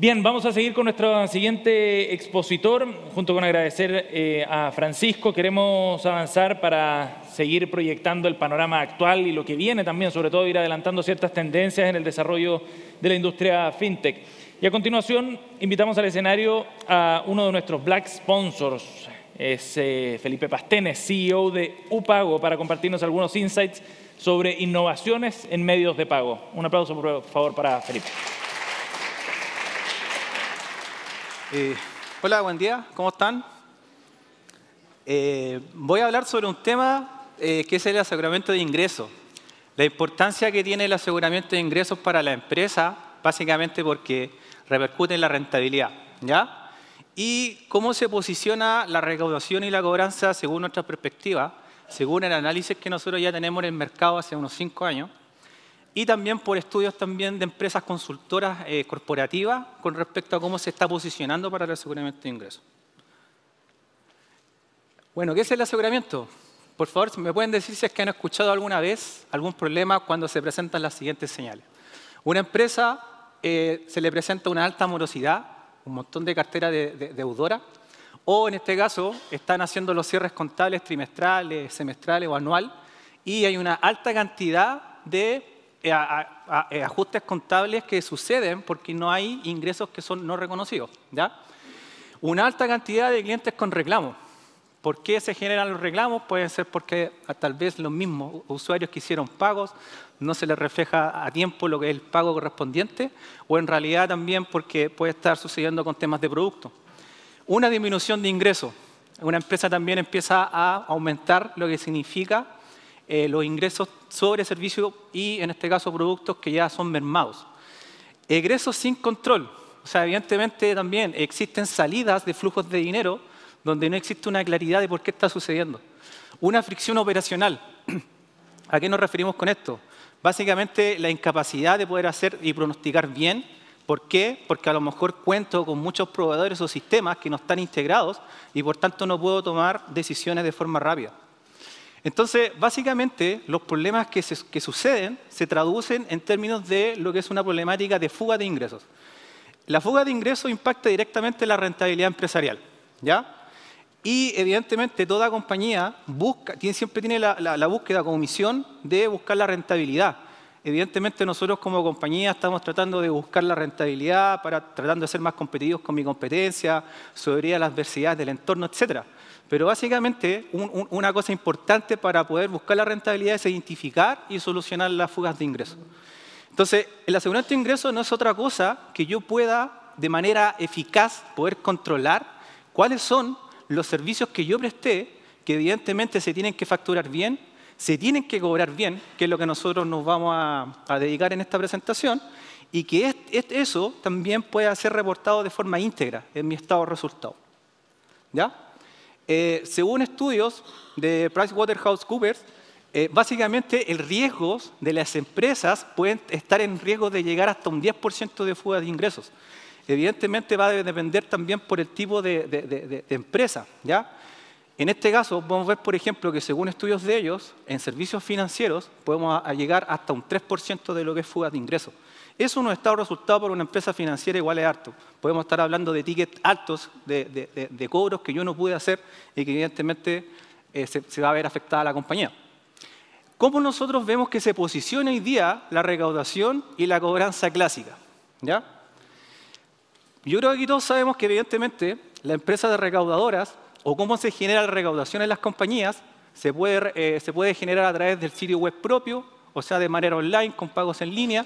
Bien, vamos a seguir con nuestro siguiente expositor. Junto con agradecer eh, a Francisco, queremos avanzar para seguir proyectando el panorama actual y lo que viene también, sobre todo ir adelantando ciertas tendencias en el desarrollo de la industria fintech. Y a continuación, invitamos al escenario a uno de nuestros Black Sponsors, es eh, Felipe Pastenes, CEO de Upago, para compartirnos algunos insights sobre innovaciones en medios de pago. Un aplauso, por favor, para Felipe. Eh, hola, buen día, ¿cómo están? Eh, voy a hablar sobre un tema eh, que es el aseguramiento de ingresos. La importancia que tiene el aseguramiento de ingresos para la empresa, básicamente porque repercute en la rentabilidad, ¿ya? Y cómo se posiciona la recaudación y la cobranza según nuestra perspectiva, según el análisis que nosotros ya tenemos en el mercado hace unos cinco años y también por estudios también de empresas consultoras eh, corporativas con respecto a cómo se está posicionando para el aseguramiento de ingresos. Bueno, ¿qué es el aseguramiento? Por favor, me pueden decir si es que han escuchado alguna vez algún problema cuando se presentan las siguientes señales. Una empresa eh, se le presenta una alta morosidad, un montón de cartera de, deudora, o en este caso están haciendo los cierres contables trimestrales, semestrales o anual, y hay una alta cantidad de eh, eh, ajustes contables que suceden porque no hay ingresos que son no reconocidos. Una alta cantidad de clientes con reclamos. ¿Por qué se generan los reclamos? Puede ser porque tal vez los mismos usuarios que hicieron pagos no se les refleja a tiempo lo que es el pago correspondiente, o en realidad también porque puede estar sucediendo con temas de producto. Una disminución de ingresos. Una empresa también empieza a aumentar lo que significa eh, los ingresos sobre servicios y, en este caso, productos que ya son mermados. Egresos sin control. O sea, evidentemente también existen salidas de flujos de dinero donde no existe una claridad de por qué está sucediendo. Una fricción operacional. ¿A qué nos referimos con esto? Básicamente la incapacidad de poder hacer y pronosticar bien. ¿Por qué? Porque a lo mejor cuento con muchos proveedores o sistemas que no están integrados y por tanto no puedo tomar decisiones de forma rápida. Entonces, básicamente, los problemas que, suceden se traducen en términos de lo que es una problemática de fuga de ingresos. La fuga de ingresos impacta directamente la rentabilidad empresarial, Y evidentemente toda compañía tiene, siempre tiene la, búsqueda como misión de buscar la rentabilidad. Evidentemente nosotros como compañía estamos tratando de buscar la rentabilidad, para, tratando de ser más competitivos con mi competencia, sobre las adversidades del entorno, etcétera. Pero básicamente una cosa importante para poder buscar la rentabilidad es identificar y solucionar las fugas de ingresos. Entonces, el aseguramiento de ingresos no es otra cosa que yo pueda de manera eficaz poder controlar cuáles son los servicios que yo presté, que evidentemente se tienen que facturar bien, se tienen que cobrar bien, que es lo que nosotros nos vamos a, dedicar en esta presentación, y que eso también pueda ser reportado de forma íntegra en mi estado de resultado. ¿Ya? Eh, según estudios de PricewaterhouseCoopers, eh, básicamente el riesgo de las empresas pueden estar en riesgo de llegar hasta un 10% de fuga de ingresos. Evidentemente va a depender también por el tipo de, empresa. ¿ya? En este caso, vamos a ver, por ejemplo, que según estudios de ellos, en servicios financieros podemos llegar hasta un 3% de lo que es fuga de ingresos. Eso no está resultado por una empresa financiera igual es harto. Podemos estar hablando de tickets altos, de, cobros que yo no pude hacer y que evidentemente eh, se, va a ver afectada la compañía. ¿Cómo nosotros vemos que se posiciona hoy día la recaudación y la cobranza clásica? ¿Ya? Yo creo que aquí todos sabemos que evidentemente la empresa de recaudadoras o cómo se genera la recaudación en las compañías se puede eh, generar a través del sitio web propio, o sea, de manera online, con pagos en línea,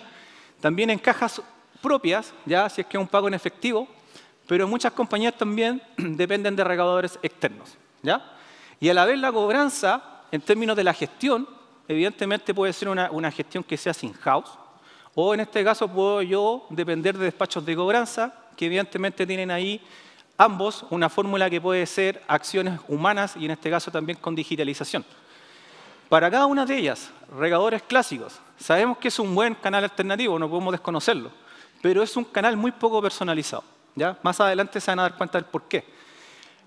también en cajas propias, ya si es que es un pago en efectivo, pero muchas compañías también dependen de regadores externos. ¿ya? Y a la vez la cobranza, en términos de la gestión, evidentemente puede ser una, una gestión que sea sin house o en este caso puedo yo depender de despachos de cobranza, que evidentemente tienen ahí ambos una fórmula que puede ser acciones humanas y en este caso también con digitalización. Para cada una de ellas, regadores clásicos, Sabemos que es un buen canal alternativo, no podemos desconocerlo, pero es un canal muy poco personalizado. Más adelante se van a dar cuenta del por qué.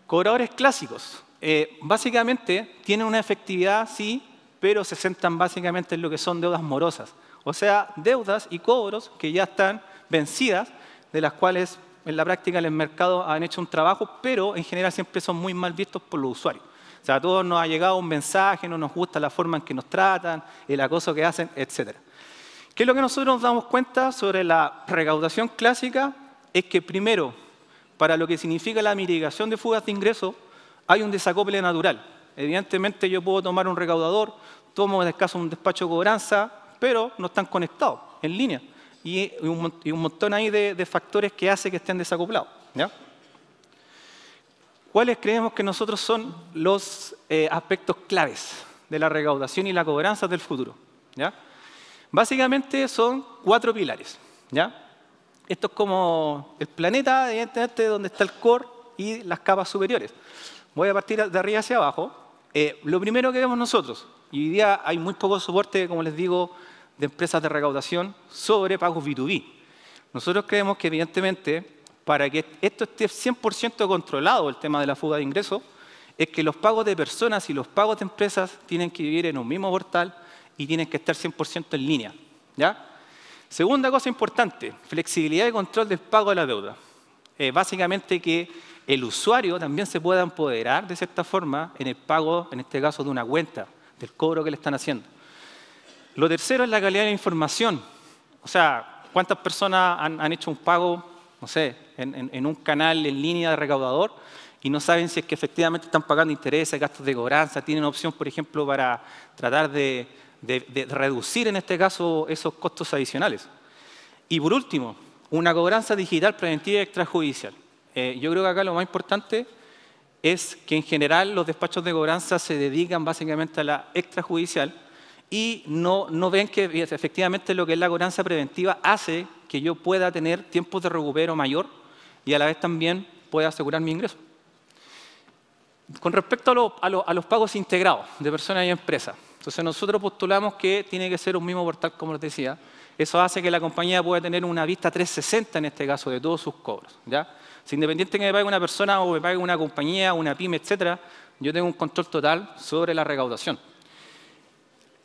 Cobradores clásicos, eh, básicamente tienen una efectividad, sí, pero se centran básicamente en lo que son deudas morosas. O sea, deudas y cobros que ya están vencidas, de las cuales en la práctica en el mercado han hecho un trabajo, pero en general siempre son muy mal vistos por los usuarios. O sea, a todos nos ha llegado un mensaje, no nos gusta la forma en que nos tratan, el acoso que hacen, etc. ¿Qué es lo que nosotros nos damos cuenta sobre la recaudación clásica? Es que primero, para lo que significa la mitigación de fugas de ingresos, hay un desacople natural. Evidentemente yo puedo tomar un recaudador, tomo en el caso un despacho de cobranza, pero no están conectados, en línea. Y un, montón ahí de, factores que hace que estén desacoplados. ¿ya? ¿Cuáles creemos que nosotros son los eh, aspectos claves de la recaudación y la cobranza del futuro? ¿ya? Básicamente son cuatro pilares. ¿ya? Esto es como el planeta, evidentemente, donde está el core y las capas superiores. Voy a partir de arriba hacia abajo. Eh, lo primero que vemos nosotros, y hoy día hay muy poco soporte, como les digo, de empresas de recaudación sobre pagos B2B. Nosotros creemos que evidentemente para que esto esté 100% controlado, el tema de la fuga de ingresos, es que los pagos de personas y los pagos de empresas tienen que vivir en un mismo portal y tienen que estar 100% en línea. ¿ya? Segunda cosa importante, flexibilidad y control del pago de la deuda. básicamente que el usuario también se pueda empoderar de cierta forma en el pago, en este caso, de una cuenta, del cobro que le están haciendo. Lo tercero es la calidad de la información. O sea, ¿cuántas personas han hecho un pago no sé, en, un canal en línea de recaudador y no saben si es que efectivamente están pagando intereses, gastos de cobranza, tienen opción, por ejemplo, para tratar de, reducir en este caso esos costos adicionales. Y por último, una cobranza digital preventiva y extrajudicial. Eh, yo creo que acá lo más importante es que en general los despachos de cobranza se dedican básicamente a la extrajudicial, y no, ven que e-, efectivamente lo que es la cobranza preventiva hace que yo pueda tener tiempos de recupero mayor y a la vez también pueda asegurar mi ingreso. Con respecto a, los pagos integrados de personas y empresas, entonces nosotros postulamos que tiene que ser un mismo portal, como les decía. Eso hace que la compañía pueda tener una vista 360 en este caso de todos sus cobros. ¿ya? Si independiente que me pague una persona o me pague una compañía, una pyme, etcétera, yo tengo un control total sobre la recaudación.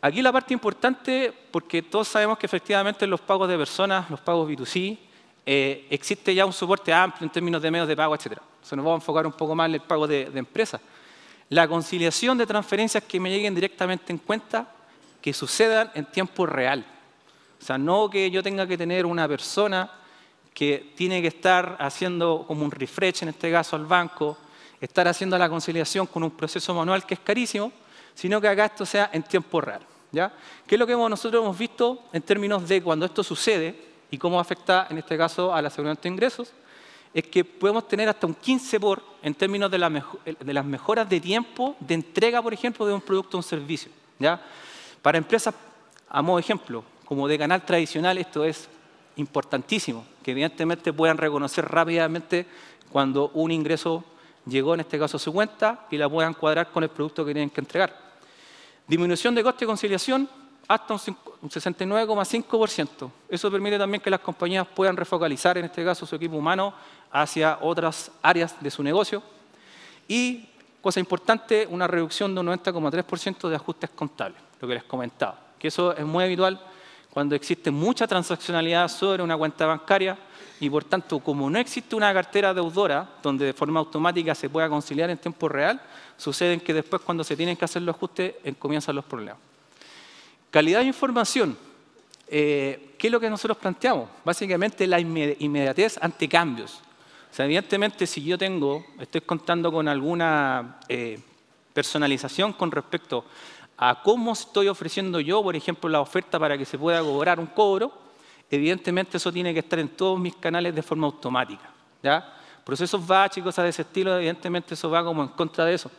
Aquí la parte importante, porque todos sabemos que efectivamente en los pagos de personas, los pagos B2C, eh, existe ya un soporte amplio en términos de medios de pago, etc. Se nos va a enfocar un poco más en el pago de, de empresas. La conciliación de transferencias que me lleguen directamente en cuenta, que sucedan en tiempo real. O sea, no que yo tenga que tener una persona que tiene que estar haciendo como un refresh, en este caso al banco, estar haciendo la conciliación con un proceso manual que es carísimo, sino que acá esto sea en tiempo real. ¿Qué es lo que nosotros hemos visto en términos de cuando esto sucede y cómo afecta en este caso a la seguridad de ingresos? Es que podemos tener hasta un 15 por en términos de, las mejoras de tiempo de entrega, por ejemplo, de un producto o un servicio. Para empresas, a modo de ejemplo, como de canal tradicional, esto es importantísimo, que evidentemente puedan reconocer rápidamente cuando un ingreso llegó, en este caso a su cuenta, y la puedan cuadrar con el producto que tienen que entregar. Disminución de coste de conciliación hasta un 69,5%. Eso permite también que las compañías puedan refocalizar, en este caso, su equipo humano hacia otras áreas de su negocio. Y, cosa importante, una reducción de un 90,3% de ajustes contables, lo que les comentaba, que eso es muy habitual cuando existe mucha transaccionalidad sobre una cuenta bancaria y por tanto, como no existe una cartera deudora donde de forma automática se pueda conciliar en tiempo real, suceden que después cuando se tienen que hacer los ajustes eh, comienzan los problemas. Calidad de información. Eh, ¿Qué es lo que nosotros planteamos? Básicamente la inmediatez ante cambios. O sea, evidentemente, si yo tengo, estoy contando con alguna eh, personalización con respecto a cómo estoy ofreciendo yo, por ejemplo, la oferta para que se pueda cobrar un cobro, evidentemente eso tiene que estar en todos mis canales de forma automática. ¿ya? Procesos básicos, cosas de ese estilo, evidentemente eso va como en contra de eso.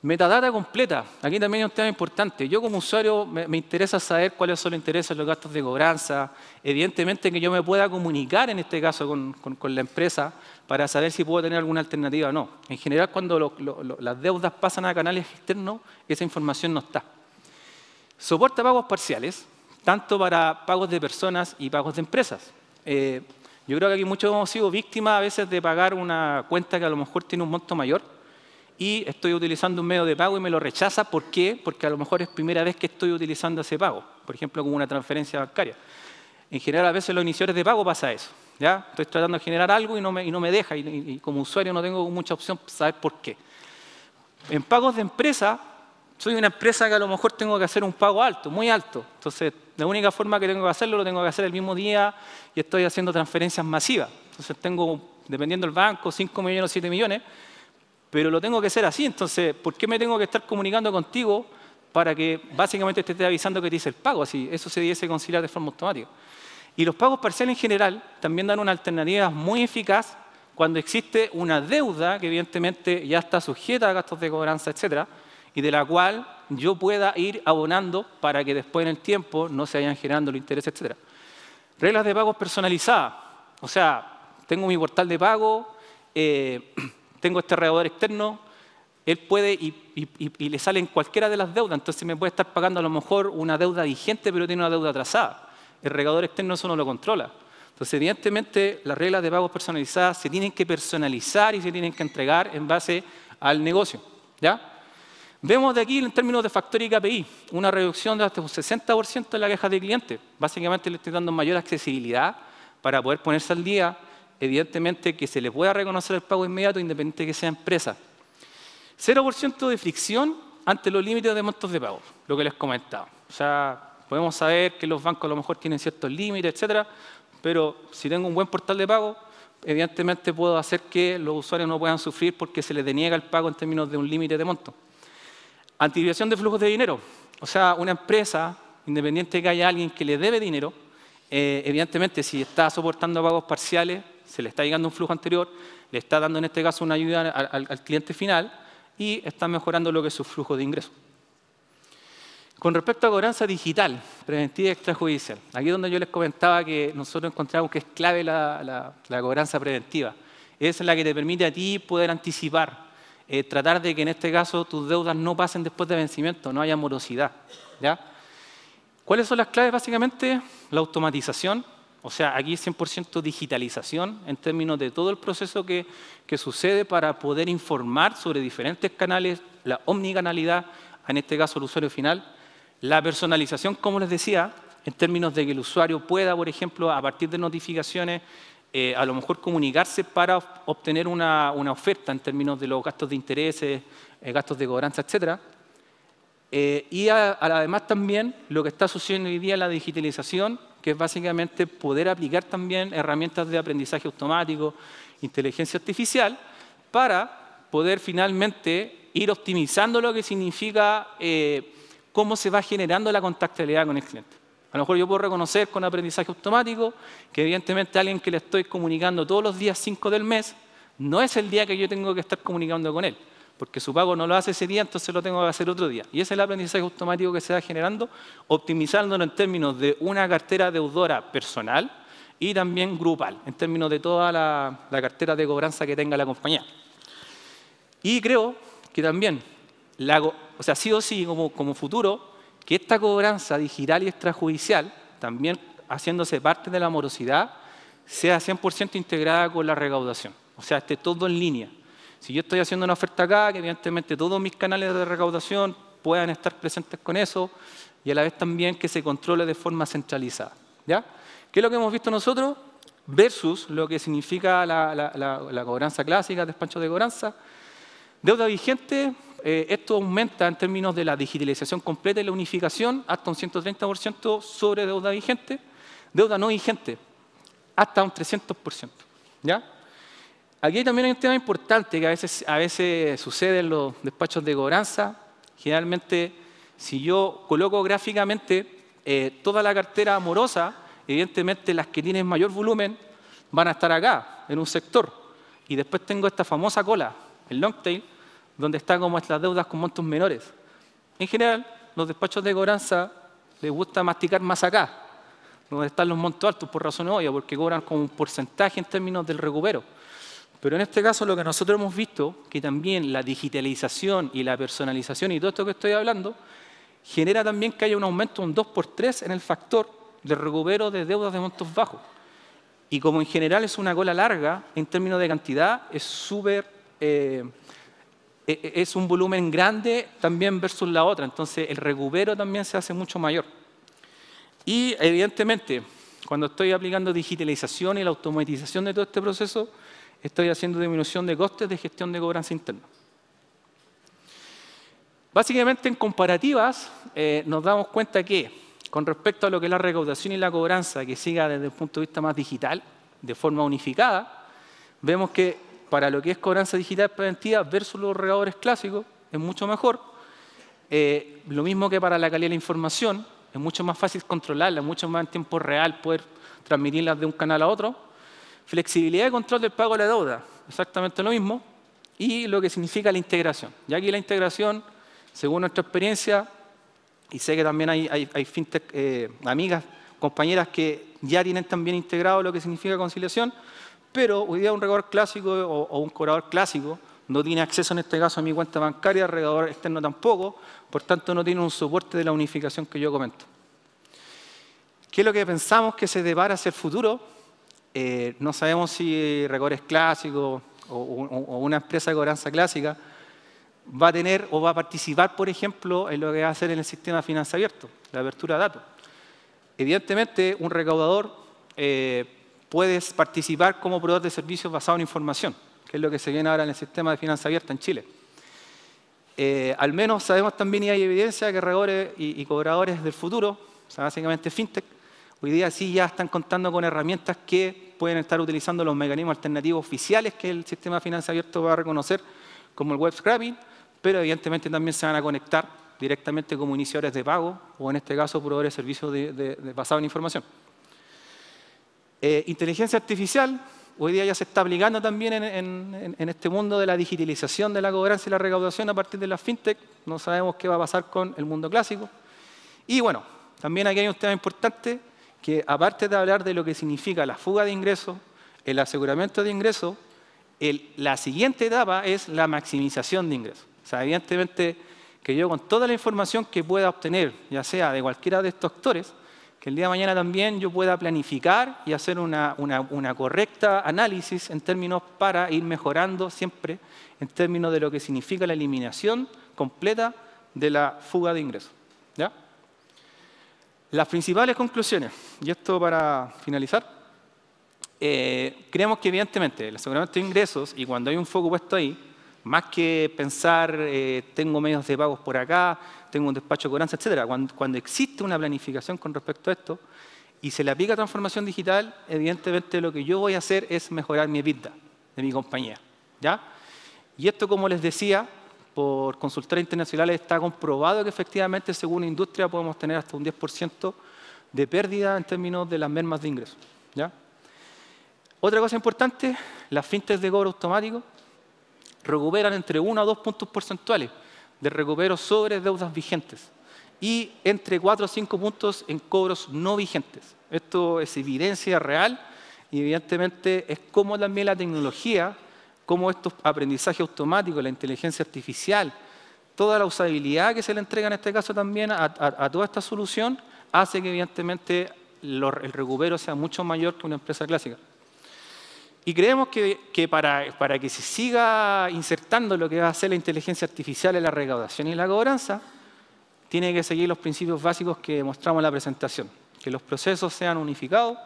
Metadata completa. Aquí también es un tema importante. Yo como usuario me, interesa saber cuáles son los intereses, los gastos de cobranza. Evidentemente que yo me pueda comunicar en este caso con, la empresa para saber si puedo tener alguna alternativa o no. En general, cuando las deudas pasan a canales externos, esa información no está. Soporta pagos parciales, tanto para pagos de personas y pagos de empresas. Eh, yo creo que aquí muchos hemos sido víctimas a veces de pagar una cuenta que a lo mejor tiene un monto mayor y estoy utilizando un medio de pago y me lo rechaza. ¿Por qué? Porque a lo mejor es primera vez que estoy utilizando ese pago, por ejemplo, como una transferencia bancaria. En general, a veces los iniciadores de pago pasa eso. ¿ya? Estoy tratando de generar algo y no me, y no me deja, y, como usuario no tengo mucha opción saber por qué. En pagos de empresa, soy una empresa que a lo mejor tengo que hacer un pago alto, muy alto. Entonces, la única forma que tengo que hacerlo, lo tengo que hacer el mismo día y estoy haciendo transferencias masivas. Entonces, tengo, dependiendo del banco, 5 millones o 7 millones pero lo tengo que hacer así, entonces, ¿por qué me tengo que estar comunicando contigo para que básicamente te esté avisando que te hice el pago? Así, eso se diese conciliar de forma automática. Y los pagos parciales en general también dan una alternativa muy eficaz cuando existe una deuda que evidentemente ya está sujeta a gastos de cobranza, etcétera, y de la cual yo pueda ir abonando para que después en el tiempo no se vayan generando los intereses, etcétera. Reglas de pagos personalizadas, o sea, tengo mi portal de pago, eh, tengo este regador externo, él puede y, le salen cualquiera de las deudas, entonces me puede estar pagando a lo mejor una deuda vigente, pero tiene una deuda atrasada. El regador externo eso no lo controla. Entonces, evidentemente, las reglas de pagos personalizadas se tienen que personalizar y se tienen que entregar en base al negocio. ¿ya? Vemos de aquí en términos de factor y KPI, una reducción de hasta un 60% de la queja de clientes. Básicamente le estoy dando mayor accesibilidad para poder ponerse al día, evidentemente que se le pueda reconocer el pago inmediato independiente de que sea empresa. 0% de fricción ante los límites de montos de pago, lo que les comentaba. O sea, podemos saber que los bancos a lo mejor tienen ciertos límites, etcétera, pero si tengo un buen portal de pago, evidentemente puedo hacer que los usuarios no puedan sufrir porque se les deniega el pago en términos de un límite de monto. Antiviación de flujos de dinero. O sea, una empresa, independiente de que haya alguien que le debe dinero, eh, evidentemente si está soportando pagos parciales, se le está llegando un flujo anterior, le está dando en este caso una ayuda al, cliente final y está mejorando lo que es su flujo de ingresos. Con respecto a cobranza digital, preventiva y extrajudicial, aquí es donde yo les comentaba que nosotros encontramos que es clave la, cobranza preventiva. Es la que te permite a ti poder anticipar, eh, tratar de que en este caso tus deudas no pasen después de vencimiento, no haya morosidad. ¿Cuáles son las claves básicamente? La automatización, o sea, aquí es 100% digitalización en términos de todo el proceso que, sucede para poder informar sobre diferentes canales, la omnicanalidad, en este caso el usuario final, la personalización, como les decía, en términos de que el usuario pueda, por ejemplo, a partir de notificaciones, eh, a lo mejor comunicarse para obtener una, oferta en términos de los gastos de intereses, eh, gastos de cobranza, etc. Eh, y además también lo que está sucediendo hoy día en la digitalización que es básicamente poder aplicar también herramientas de aprendizaje automático, inteligencia artificial, para poder finalmente ir optimizando lo que significa eh, cómo se va generando la contactabilidad con el cliente. A lo mejor yo puedo reconocer con aprendizaje automático que evidentemente alguien que le estoy comunicando todos los días 5 del mes, no es el día que yo tengo que estar comunicando con él porque su pago no lo hace ese día, entonces lo tengo que hacer otro día. Y ese es el aprendizaje automático que se va generando, optimizándolo en términos de una cartera deudora personal y también grupal, en términos de toda la, cartera de cobranza que tenga la compañía. Y creo que también, o sea, sí o sí, como, como futuro, que esta cobranza digital y extrajudicial, también haciéndose parte de la morosidad, sea 100% integrada con la recaudación. O sea, esté todo en línea. Si yo estoy haciendo una oferta acá, que evidentemente todos mis canales de recaudación puedan estar presentes con eso y a la vez también que se controle de forma centralizada. ¿ya? ¿Qué es lo que hemos visto nosotros? Versus lo que significa la, cobranza clásica, despacho de cobranza. Deuda vigente, eh, esto aumenta en términos de la digitalización completa y la unificación hasta un 130% sobre deuda vigente. Deuda no vigente, hasta un 300%. ¿Ya? Aquí también hay un tema importante que a veces, sucede en los despachos de cobranza. Generalmente, si yo coloco gráficamente eh, toda la cartera amorosa, evidentemente las que tienen mayor volumen van a estar acá, en un sector. Y después tengo esta famosa cola, el long tail, donde están como estas deudas con montos menores. En general, los despachos de cobranza les gusta masticar más acá, donde están los montos altos, por razón obvia, porque cobran como un porcentaje en términos del recupero. Pero en este caso lo que nosotros hemos visto, que también la digitalización y la personalización y todo esto que estoy hablando, genera también que haya un aumento un 2 por 3 en el factor de recupero de deudas de montos bajos. Y como en general es una cola larga, en términos de cantidad, es súper... Eh, e, e, es un volumen grande también versus la otra, entonces el recupero también se hace mucho mayor. Y evidentemente, cuando estoy aplicando digitalización y la automatización de todo este proceso, estoy haciendo disminución de costes de gestión de cobranza interna. Básicamente en comparativas eh, nos damos cuenta que con respecto a lo que es la recaudación y la cobranza que siga desde el punto de vista más digital, de forma unificada, vemos que para lo que es cobranza digital preventiva versus los regadores clásicos es mucho mejor. Eh, lo mismo que para la calidad de la información, es mucho más fácil controlarla, mucho más en tiempo real poder transmitirla de un canal a otro. Flexibilidad de control del pago de la deuda, exactamente lo mismo. Y lo que significa la integración. Y aquí la integración, según nuestra experiencia, y sé que también hay, fintech eh, amigas, compañeras que ya tienen también integrado lo que significa conciliación, pero hoy día un regador clásico o, un cobrador clásico no tiene acceso en este caso a mi cuenta bancaria, el regador externo tampoco, por tanto no tiene un soporte de la unificación que yo comento. ¿Qué es lo que pensamos que se depara hacia el futuro? Eh, no sabemos si Regores Clásico o, una empresa de cobranza clásica va a tener o va a participar, por ejemplo, en lo que va a hacer en el sistema de finanzas abierto, la apertura de datos. Evidentemente, un recaudador eh, puede participar como proveedor de servicios basado en información, que es lo que se viene ahora en el sistema de Finanza abierta en Chile. Eh, al menos sabemos también y hay evidencia que Regores y, cobradores del futuro, básicamente fintech, Hoy día sí ya están contando con herramientas que pueden estar utilizando los mecanismos alternativos oficiales que el sistema de abierto va a reconocer, como el web scrapping, pero evidentemente también se van a conectar directamente como iniciadores de pago o en este caso proveedores de servicios de, en información. Eh, inteligencia artificial hoy día ya se está aplicando también en, este mundo de la digitalización de la cobranza y la recaudación a partir de la fintech. No sabemos qué va a pasar con el mundo clásico. Y bueno, también aquí hay un tema importante que aparte de hablar de lo que significa la fuga de ingresos, el aseguramiento de ingresos, la siguiente etapa es la maximización de ingresos. O sea, evidentemente que yo con toda la información que pueda obtener, ya sea de cualquiera de estos actores, que el día de mañana también yo pueda planificar y hacer una, correcta análisis en términos para ir mejorando siempre en términos de lo que significa la eliminación completa de la fuga de ingresos. ¿Ya? Las principales conclusiones, y esto para finalizar, eh, creemos que evidentemente el aseguramiento de ingresos y cuando hay un foco puesto ahí, más que pensar eh, tengo medios de pagos por acá, tengo un despacho de cobranza, etc. Cuando, existe una planificación con respecto a esto y se le aplica transformación digital, evidentemente lo que yo voy a hacer es mejorar mi vida de mi compañía. ¿ya? Y esto, como les decía, por consultoras internacionales está comprobado que efectivamente según industria podemos tener hasta un 10% de pérdida en términos de las mermas de ingresos. ¿ya? Otra cosa importante, las fintes de cobro automático recuperan entre 1 a 2 puntos porcentuales de recupero sobre deudas vigentes y entre 4 a 5 puntos en cobros no vigentes. Esto es evidencia real y evidentemente es como también la tecnología cómo estos aprendizajes automáticos, la inteligencia artificial, toda la usabilidad que se le entrega en este caso también a, toda esta solución, hace que evidentemente el recupero sea mucho mayor que una empresa clásica. Y creemos que, para, para, que se siga insertando lo que va a hacer la inteligencia artificial en la recaudación y la cobranza, tiene que seguir los principios básicos que mostramos en la presentación. Que los procesos sean unificados,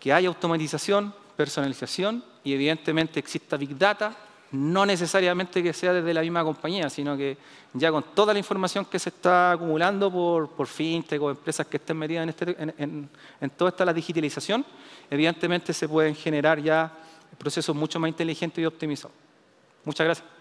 que haya automatización, personalización y evidentemente exista Big Data, no necesariamente que sea desde la misma compañía, sino que ya con toda la información que se está acumulando por, fintech o empresas que estén metidas este, en, toda esta la digitalización, evidentemente se pueden generar ya procesos mucho más inteligentes y optimizados. Muchas gracias.